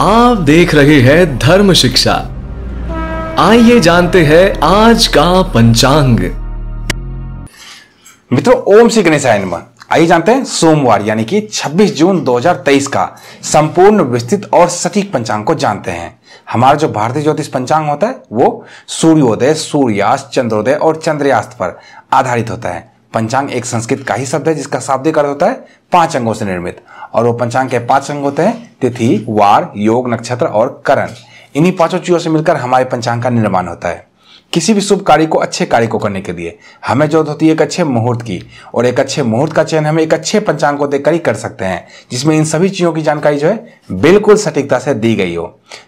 आप देख रहे हैं धर्म शिक्षा आइए जानते हैं आज का पंचांग मित्रों ओम श्री गणेशाय नमः आइए जानते हैं सोमवार यानी कि 26 जून 2023 का संपूर्ण विस्तृत और सटीक पंचांग को जानते हैं हमारा जो भारतीय ज्योतिष पंचांग होता है वो सूर्योदय सूर्यास्त चंद्रोदय और चंद्रयास्त पर आधारित होता है पंचांग एक संस्कृत का ही शब्द है जिसका शाब्दिक अर्थ होता है पांच अंगों से निर्मित और वो पंचांग के पांच अंग होते हैं तिथि वार योग नक्षत्र और करण इन्हीं पांचों चीजों से मिलकर हमारे पंचांग का निर्माण होता है किसी भी शुभ कार्य को अच्छे कार्य को करने के लिए हमें जरूरत होती है एक अच्छे मुहूर्त की और एक अच्छे मुहूर्त का चयन हम एक अच्छे पंचांग को देखकर ही कर सकते हैं जिसमें इन सभी चीज़ों की जानकारी जो है बिल्कुल सटीकता से दी गई हो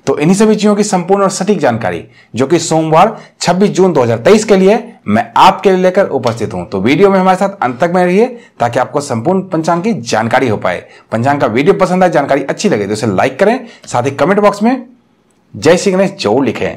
तो इन्हीं सभी चीज़ों की संपूर्ण और सटीक जानकारी जो कि सोमवार छब्बीस जून दो के लिए मैं आपके लिए लेकर उपस्थित हूं तो वीडियो में हमारे साथ अंत तक में रहिए ताकि आपको संपूर्ण पंचांग की जानकारी हो पाए पंचांग का वीडियो पसंद आए जानकारी अच्छी लगे तो इसे लाइक करें साथ ही कमेंट बॉक्स में जय श्री गणेश जो लिखें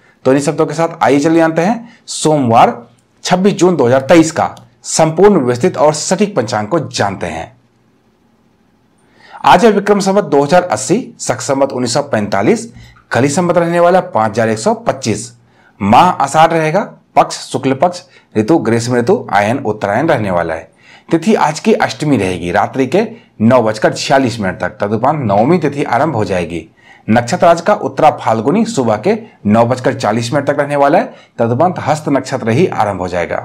तो इन शब्दों के साथ आइए चले जानते हैं सोमवार 26 जून 2023 का संपूर्ण व्यवस्थित और सटीक पंचांग को जानते हैं आज है विक्रम हजार 2080 सख संवत 1945 कली संवत रहने वाला पांच हजार एक सौ पच्चीस माह आषाढ़ रहेगा पक्ष शुक्ल पक्ष ऋतु ग्रीष्म ऋतु आयन उत्तरायण रहने वाला है तिथि आज की अष्टमी रहेगी रात्रि के नौ बजकर छियालीस मिनट तक तदुपरांत नवमी तिथि आरंभ हो जाएगी नक्षत्र आज का उत्तरा फाल्गुनी सुबह के नौ बजकर चालीस मिनट तक रहने वाला है तदुपंत हस्त नक्षत्र ही आरंभ हो जाएगा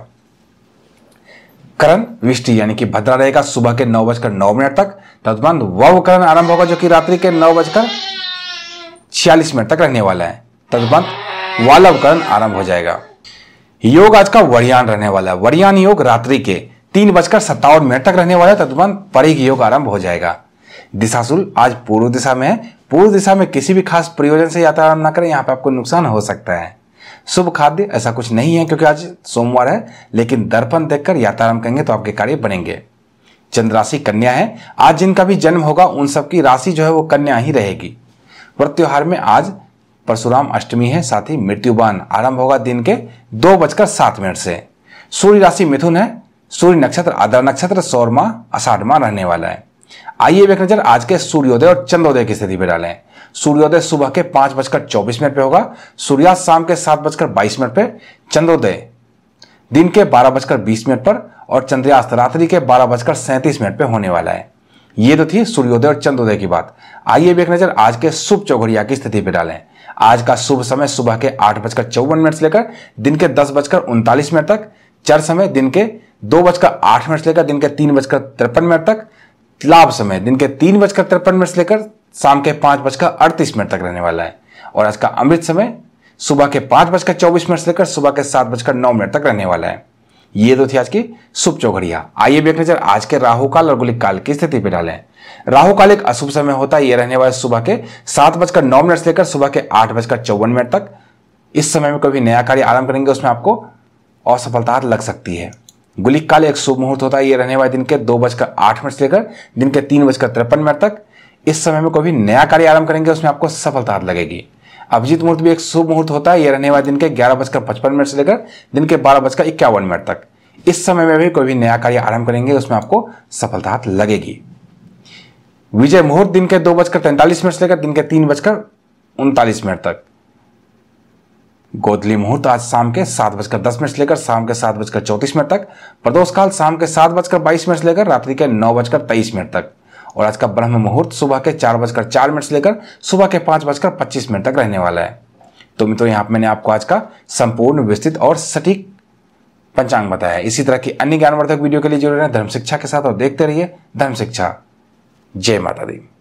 करण विष्टि यानी कि भद्रा रहेगा सुबह के नौ बजकर नौ मिनट तक तदुपंत वव करण आरंभ होगा जो कि रात्रि के नौ बजकर छियालीस मिनट तक रहने वाला है तदुपंत वालव करण आरंभ हो जाएगा योग आज का वरियान रहने वाला है वरियान योग रात्रि के तीन बजकर सत्तावन मिनट तक रहने वाला है तदुपंत परिघ योग आरंभ हो जाएगा दिशाशूल आज पूर्व दिशा में है पूर्व दिशा में किसी भी खास प्रयोजन से यात्रा ना करें यहाँ पे आपको नुकसान हो सकता है शुभ खाद्य ऐसा कुछ नहीं है क्योंकि आज सोमवार है लेकिन दर्पण देखकर यात्रा करेंगे तो आपके कार्य बनेंगे चंद्र राशि कन्या है आज जिनका भी जन्म होगा उन सबकी राशि जो है वो कन्या ही रहेगी प्रत्योहार में आज परशुराम अष्टमी है साथ ही मृत्युबान आरंभ होगा दिन के दो बजकर सात मिनट से सूर्य राशि मिथुन है सूर्य नक्षत्र आदर नक्षत्र सौरमा अषाढ़ रहने वाला है आइए एक नजर आज के सूर्योदय और चंद्रोदय की स्थिति पर डालें सूर्योदय सुबह के पांच बजकर चौबीस मिनट पर होगा सूर्यास्त शाम के सात बजकर बाईस मिनट पर चंद्रोदय दिन के बारह बजकर बीस मिनट पर और चंद्रयास्त रात्रि के बारह बजकर सैंतीस मिनट पर होने वाला है ये तो थी सूर्योदय और चंद्रोदय की बात आइए एक नजर आज के शुभ चौघड़िया की स्थिति पर डालें आज का शुभ समय सुबह के आठ बजकर चौवन मिनट से लेकर दिन के दस बजकर उनतालीस मिनट तक चर समय दिन के दो बजकर आठ मिनट से लेकर दिन के तीन बजकर तिरपन मिनट तक लाभ समय दिन के तीन बजकर तिरपन मिनट से लेकर शाम के पांच बजकर अड़तीस मिनट तक रहने वाला है और आज का अमृत समय सुबह के पांच बजकर चौबीस मिनट से लेकर सुबह के सात बजकर नौ मिनट तक रहने वाला है ये तो थी आज की शुभ चौघड़िया आइए भी एक नजर आज के राहुकाल और गुलिक काल की स्थिति पर डालें राहु काल एक अशुभ समय होता है यह रहने वाला सुबह के सात बजकर नौ मिनट से लेकर सुबह के आठ बजकर चौवन मिनट तक इस समय में कभी नया कार्य आरंभ करेंगे उसमें आपको असफलता लग सकती है गुलिक काल एक शुभ मुहूर्त होता है ये रहने वाले दिन के दो बजकर आठ मिनट से लेकर दिन के तीन बजकर तिरपन मिनट तक इस समय में कोई भी नया कार्य आरंभ करेंगे उसमें आपको सफलता लगेगी अभिजीत मुहूर्त भी एक शुभ मुहूर्त होता है ये रहने वाले दिन के ग्यारह बजकर पचपन मिनट से लेकर दिन के बारह बजकर इक्यावन मिनट तक इस समय में भी कोई भी नया कार्य आरंभ करेंगे उसमें आपको सफलता लगेगी विजय मुहूर्त दिन के दो बजकर तैंतालीस मिनट से लेकर दिन के तीन बजकर उनतालीस मिनट तक गोदली मुहूर्त आज शाम के सात बजकर दस मिनट से लेकर शाम के सात बजकर चौतीस मिनट तक प्रदोष काल शाम के सात बजकर बाईस मिनट से लेकर रात्रि के नौ बजकर तेईस मिनट तक और आज का ब्रह्म मुहूर्त सुबह के चार बजकर चार मिनट से लेकर सुबह के पांच बजकर पच्चीस मिनट तक रहने वाला है तो मित्रों यहाँ मैंने आपको आज का संपूर्ण विस्तृत और सटीक पंचांग बताया इसी तरह की अन्य ज्ञानवर्धक वीडियो के लिए जुड़े रहें धर्म शिक्षा के साथ और देखते रहिए धर्म शिक्षा जय माता दी